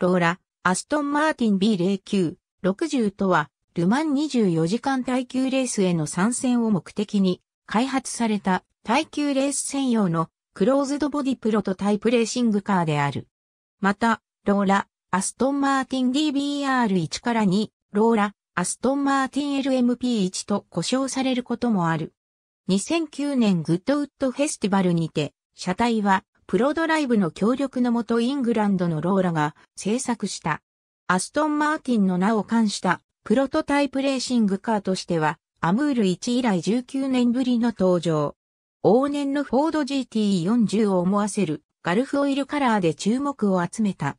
ローラ、アストンマーティン B09、60とは、ルマン24時間耐久レースへの参戦を目的に、開発された耐久レース専用のクローズドボディプロトタイプレーシングカーである。また、ローラ、アストンマーティン DBR1 から2、ローラ、アストンマーティン LMP1 と呼称されることもある。2009年グッドウッドフェスティバルにて、車体はプロドライブの協力のもとイングランドのローラが制作した。アストン・マーティンの名を冠したプロトタイプレーシングカーとしては、アムール1以来19年ぶりの登場。往年のフォード GT40 を思わせるガルフオイルカラーで注目を集めた。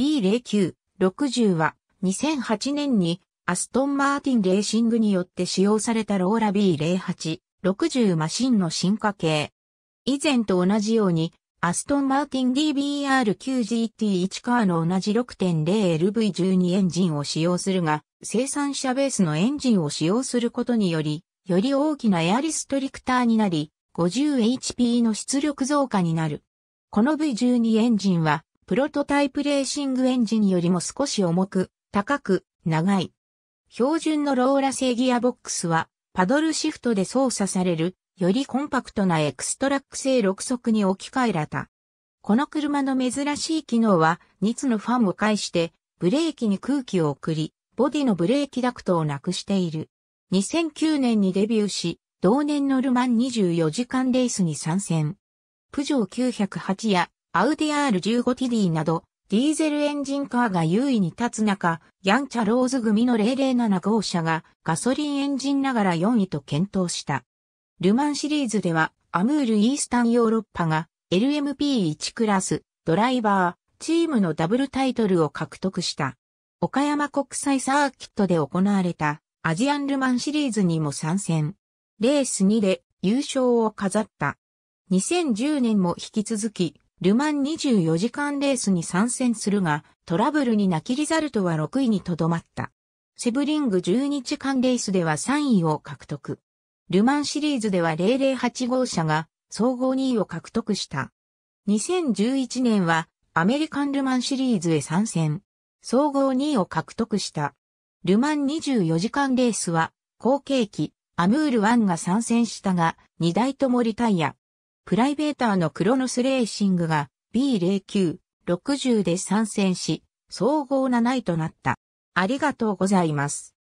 B0960 は2008年にアストン・マーティン・レーシングによって使用されたローラ B0860 マシンの進化系。以前と同じようにアストンマーティン DBR9GT1 カーの同じ 6.0LV12 エンジンを使用するが、生産者ベースのエンジンを使用することにより、より大きなエアリストリクターになり、50HP の出力増加になる。この V12 エンジンは、プロトタイプレーシングエンジンよりも少し重く、高く、長い。標準のローラ製ギアボックスは、パドルシフトで操作されるよりコンパクトなエクストラック製6速に置き換えられた。この車の珍しい機能は、2つのファンを介して、ブレーキに空気を送り、ボディのブレーキダクトをなくしている。2009年にデビューし、同年のルマン24時間レースに参戦。プジョー908やアウディ R15TD など、ディーゼルエンジンカーが優位に立つ中、ヤンチャローズ組の007号車がガソリンエンジンながら4位と検討した。ルマンシリーズでは、アムールイースタンヨーロッパが LMP1 クラス、ドライバー、チームのダブルタイトルを獲得した。岡山国際サーキットで行われたアジアンルマンシリーズにも参戦。レース2で優勝を飾った。2010年も引き続き、ルマン24時間レースに参戦するが、トラブルに泣きリザルトは6位にとどまった。セブリング12時間レースでは3位を獲得。ルマンシリーズでは008号車が総合2位を獲得した。2011年はアメリカンルマンシリーズへ参戦。総合2位を獲得した。ルマン24時間レースは後継機アムール1が参戦したが2台ともリタイア。プライベーターのクロノスレーシングが B09、60で参戦し、総合7位となった。ありがとうございます。